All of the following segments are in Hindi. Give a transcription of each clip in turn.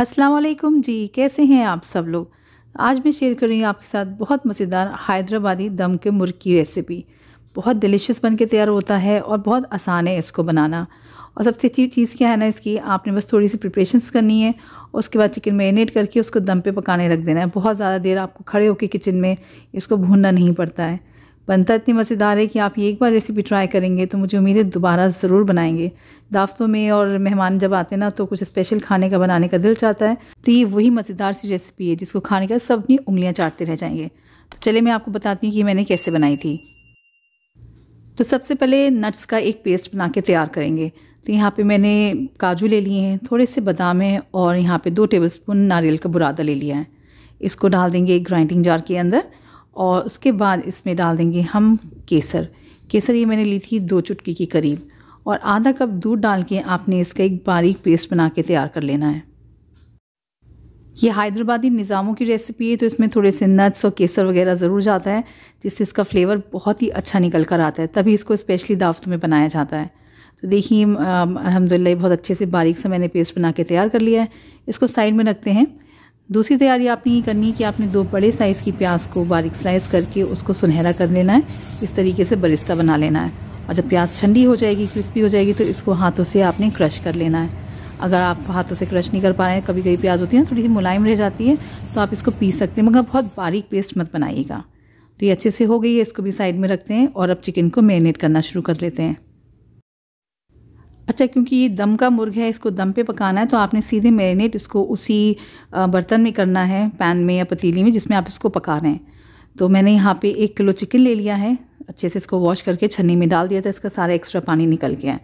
वालेकुम जी कैसे हैं आप सब लोग आज मैं शेयर कर रही हूँ आपके साथ बहुत मज़ेदार हैदराबादी दम के मुर्ग की रेसिपी बहुत डिलीशियस बन के तैयार होता है और बहुत आसान है इसको बनाना और सबसे अच्छी चीज़ क्या है ना इसकी आपने बस थोड़ी सी प्रिपरेशंस करनी है और उसके बाद चिकन मैरिनेट करके उसको दम पे पकाने रख देना है बहुत ज़्यादा देर आपको खड़े होकर किचन में इसको भूनना नहीं पड़ता है बनता इतनी मज़ेदार है कि आप ये एक बार रेसिपी ट्राई करेंगे तो मुझे उम्मीद है दोबारा ज़रूर बनाएंगे दावतों में और मेहमान जब आते हैं ना तो कुछ स्पेशल खाने का बनाने का दिल चाहता है तो ये वही मज़ेदार सी रेसिपी है जिसको खाने का सब अपनी उंगलियाँ चाटते रह जाएंगे तो चलिए मैं आपको बताती हूँ कि मैंने कैसे बनाई थी तो सबसे पहले नट्स का एक पेस्ट बना के तैयार करेंगे तो यहाँ पर मैंने काजू ले लिए हैं थोड़े से बादाम हैं और यहाँ पर दो स्पून नारियल का बुरादा ले लिया है इसको डाल देंगे एक ग्राइंडिंग जार के अंदर और उसके बाद इसमें डाल देंगे हम केसर केसर ये मैंने ली थी दो चुटकी के करीब और आधा कप दूध डाल के आपने इसका एक बारीक पेस्ट बना के तैयार कर लेना है ये हैदराबादी निज़ामों की रेसिपी है तो इसमें थोड़े से नट्स और केसर वगैरह ज़रूर जाता है जिससे इसका फ्लेवर बहुत ही अच्छा निकल कर आता है तभी इसको स्पेशली दावत में बनाया जाता है तो देखिए अलहमदिल्ला बहुत अच्छे से बारीक से मैंने पेस्ट बना के तैयार कर लिया है इसको साइड में रखते हैं दूसरी तैयारी आपने ये करनी है कि आपने दो बड़े साइज़ की प्याज को बारीक स्लाइस करके उसको सुनहरा कर लेना है इस तरीके से बरिस्ता बना लेना है और जब प्याज ठंडी हो जाएगी क्रिस्पी हो जाएगी तो इसको हाथों से आपने क्रश कर लेना है अगर आप हाथों से क्रश नहीं कर पा रहे हैं कभी कभी प्याज होती है ना थोड़ी सी मुलायम रह जाती है तो आप इसको पीस सकते हैं मगर बहुत बारीक पेस्ट मत बनाइएगा तो ये अच्छे से हो गई है इसको भी साइड में रखते हैं और अब चिकन को मैरिनेट करना शुरू कर लेते हैं अच्छा क्योंकि ये दम का मुर्ग है इसको दम पे पकाना है तो आपने सीधे मैरिनेट इसको उसी बर्तन में करना है पैन में या पतीली में जिसमें आप इसको पका रहे हैं तो मैंने यहाँ पे एक किलो चिकन ले लिया है अच्छे से इसको वॉश करके छन्नी में डाल दिया था इसका सारा एक्स्ट्रा पानी निकल गया है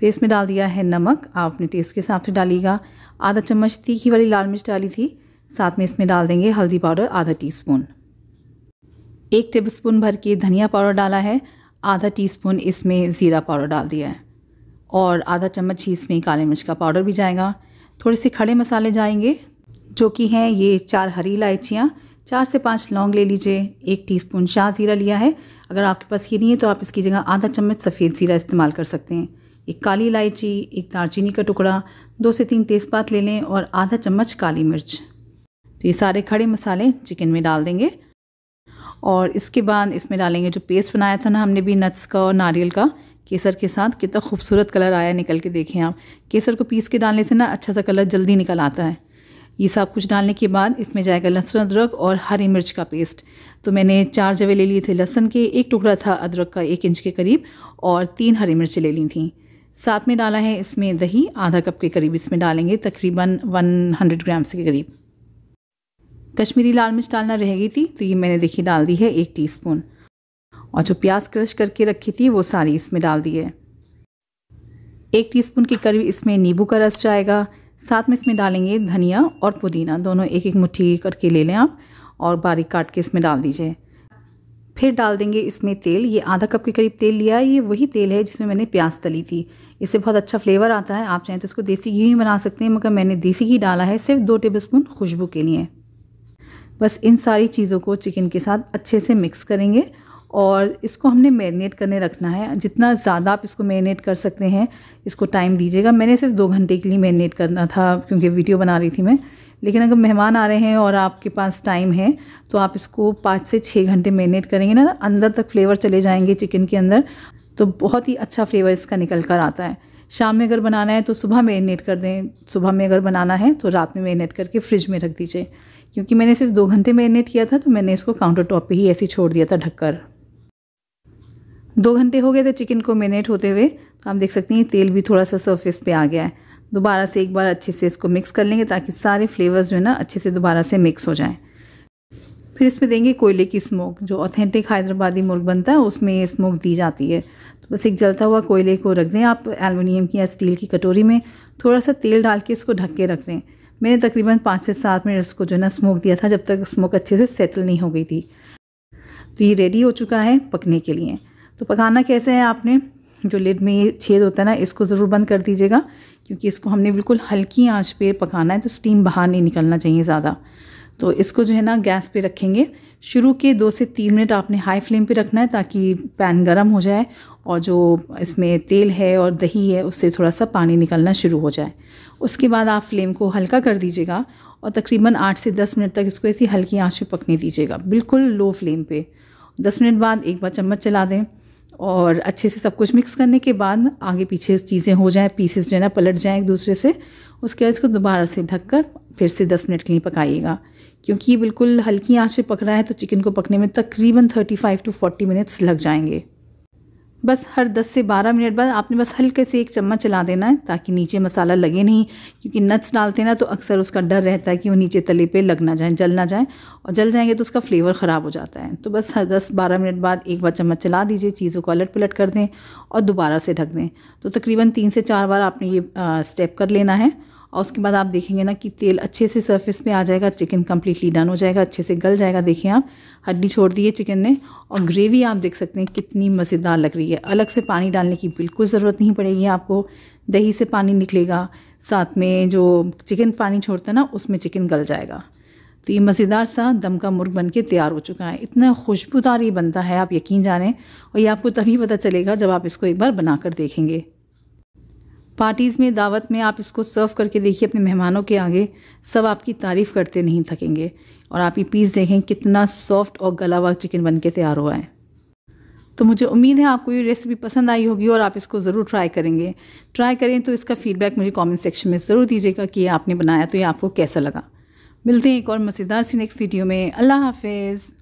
फिर इसमें डाल दिया है नमक आप अपने टेस्ट के हिसाब से डालिएगा आधा चम्मच तीखी वाली लाल मिर्च डाली थी साथ में इसमें डाल देंगे हल्दी पाउडर आधा स्पून एक स्पून भर के धनिया पाउडर डाला है आधा स्पून इसमें ज़ीरा पाउडर डाल दिया है और आधा चम्मच ही इसमें काले मिर्च का पाउडर भी जाएगा थोड़े से खड़े मसाले जाएंगे जो कि हैं ये चार हरी इलायचियाँ चार से पाँच लौंग ले लीजिए एक टीस्पून शाह ज़ीरा लिया है अगर आपके पास ये नहीं है तो आप इसकी जगह आधा चम्मच सफ़ेद ज़ीरा इस्तेमाल कर सकते हैं एक काली इलायची एक दालचीनी का टुकड़ा दो से तीन तेज़पात ले लें और आधा चम्मच काली मिर्च तो ये सारे खड़े मसाले चिकन में डाल देंगे और इसके बाद इसमें डालेंगे जो पेस्ट बनाया था ना हमने भी नट्स का और नारियल का केसर के साथ कितना खूबसूरत कलर आया निकल के देखें आप केसर को पीस के डालने से ना अच्छा सा कलर जल्दी निकल आता है ये सब कुछ डालने के बाद इसमें जाएगा लहसुन अदरक और हरी मिर्च का पेस्ट तो मैंने चार जवे ले लिए थे लहसुन के एक टुकड़ा था अदरक का एक इंच के करीब और तीन हरी मिर्च ले ली थी साथ में डाला है इसमें दही आधा कप के करीब इसमें डालेंगे तकरीबन 100 ग्राम्स के करीब कश्मीरी लाल मिर्च डालना रह गई थी तो ये मैंने देखिए डाल दी है एक टीस्पून और जो प्याज क्रश करके रखी थी वो सारी इसमें डाल दिए एक टीस्पून के करीब इसमें नींबू का रस जाएगा साथ में इसमें डालेंगे धनिया और पुदीना दोनों एक एक मुट्ठी करके ले लें आप और बारीक काट के इसमें डाल दीजिए फिर डाल देंगे इसमें तेल ये आधा कप के करीब तेल लिया है ये वही तेल है जिसमें मैंने प्याज तली थी इससे बहुत अच्छा फ्लेवर आता है आप चाहें तो इसको देसी घी भी बना सकते हैं मगर मैंने देसी घी डाला है सिर्फ दो टेबल स्पून खुशबू के लिए बस इन सारी चीज़ों को चिकन के साथ अच्छे से मिक्स करेंगे और इसको हमने मैरिनेट करने रखना है जितना ज़्यादा आप इसको मैरिनेट कर सकते हैं इसको टाइम दीजिएगा मैंने सिर्फ दो घंटे के लिए मैरिनेट करना था क्योंकि वीडियो बना रही थी मैं लेकिन अगर मेहमान आ रहे हैं और आपके पास टाइम है तो आप इसको पाँच से छः घंटे मैरिनेट करेंगे ना अंदर तक फ्लेवर चले जाएंगे चिकन के अंदर तो बहुत ही अच्छा फ्लेवर इसका निकल कर आता है शाम में अगर बनाना है तो सुबह मैरिनेट कर दें सुबह में अगर बनाना है तो रात में मैरिनेट करके फ्रिज में रख दीजिए क्योंकि मैंने सिर्फ दो घंटे मैरिनेट किया था तो मैंने इसको काउंटर टॉप पर ही ऐसे छोड़ दिया था ढककर दो घंटे हो गए थे चिकन को मेरीनेट होते हुए तो आप देख सकते हैं तेल भी थोड़ा सा सरफेस पे आ गया है दोबारा से एक बार अच्छे से इसको मिक्स कर लेंगे ताकि सारे फ्लेवर्स जो है ना अच्छे से दोबारा से मिक्स हो जाएँ फिर इसमें देंगे कोयले की स्मोक जो ऑथेंटिक हैदराबादी मुर्ग बनता है उसमें ये स्मोक दी जाती है तो बस एक जलता हुआ कोयले को रख दें आप एलुमिनियम की या स्टील की कटोरी में थोड़ा सा तेल डाल के इसको ढक के रख दें मैंने तकरीबन पाँच से सात मिनट इसको जो है ना स्मोक दिया था जब तक स्मोक अच्छे से सेटल नहीं हो गई थी तो ये रेडी हो चुका है पकने के लिए तो पकाना कैसे है आपने जो लिड में ये छेद होता है ना इसको ज़रूर बंद कर दीजिएगा क्योंकि इसको हमने बिल्कुल हल्की आंच पे पकाना है तो स्टीम बाहर नहीं निकलना चाहिए ज़्यादा तो इसको जो है ना गैस पे रखेंगे शुरू के दो से तीन मिनट आपने हाई फ्लेम पे रखना है ताकि पैन गर्म हो जाए और जो इसमें तेल है और दही है उससे थोड़ा सा पानी निकलना शुरू हो जाए उसके बाद आप फ्लेम को हल्का कर दीजिएगा और तकरीबन आठ से दस मिनट तक इसको ऐसी हल्की आँच पे पकने दीजिएगा बिल्कुल लो फ्लेम पर दस मिनट बाद एक बार चम्मच चला दें और अच्छे से सब कुछ मिक्स करने के बाद आगे पीछे चीज़ें हो जाएँ पीसेस जो है ना पलट जाएँ एक दूसरे से उसके बाद इसको दोबारा से ढक कर फिर से दस मिनट के लिए पकाइएगा क्योंकि ये बिल्कुल हल्की आँच पे पक रहा है तो चिकन को पकने में तकरीबन thirty five to forty minutes लग जाएंगे बस हर 10 से 12 मिनट बाद आपने बस हल्के से एक चम्मच चला देना है ताकि नीचे मसाला लगे नहीं क्योंकि नट्स डालते ना तो अक्सर उसका डर रहता है कि वो नीचे तले पे लग ना जाए जल ना जाए और जल जाएंगे तो उसका फ्लेवर ख़राब हो जाता है तो बस हर 10-12 मिनट बाद एक बार चम्मच चला दीजिए चीज़ों को अलट पलट कर दें और दोबारा से ढक दें तो तकरीबन तीन से चार बार आपने ये स्टेप कर लेना है और उसके बाद आप देखेंगे ना कि तेल अच्छे से सरफेस पे आ जाएगा चिकन कम्प्लीटली डन हो जाएगा अच्छे से गल जाएगा देखें आप हड्डी छोड़ दी है चिकन ने और ग्रेवी आप देख सकते हैं कितनी मज़ेदार लग रही है अलग से पानी डालने की बिल्कुल ज़रूरत नहीं पड़ेगी आपको दही से पानी निकलेगा साथ में जो चिकन पानी छोड़ता है ना उसमें चिकन गल जाएगा तो ये मज़ेदार सा दम का मुर्ग बन के तैयार हो चुका है इतना खुशबूदार ये बनता है आप यकीन जानें और ये आपको तभी पता चलेगा जब आप इसको एक बार बना कर देखेंगे पार्टीज़ में दावत में आप इसको सर्व करके देखिए अपने मेहमानों के आगे सब आपकी तारीफ़ करते नहीं थकेंगे और आप ये पीस देखें कितना सॉफ्ट और गला हुआ चिकन बन के तैयार हुआ है तो मुझे उम्मीद है आपको ये रेसिपी पसंद आई होगी और आप इसको ज़रूर ट्राई करेंगे ट्राई करें तो इसका फीडबैक मुझे कमेंट सेक्शन में ज़रूर दीजिएगा कि आपने बनाया तो ये आपको कैसा लगा मिलते हैं एक और मज़ेदार सी नेक्स्ट वीडियो में अल्लाह हाफिज़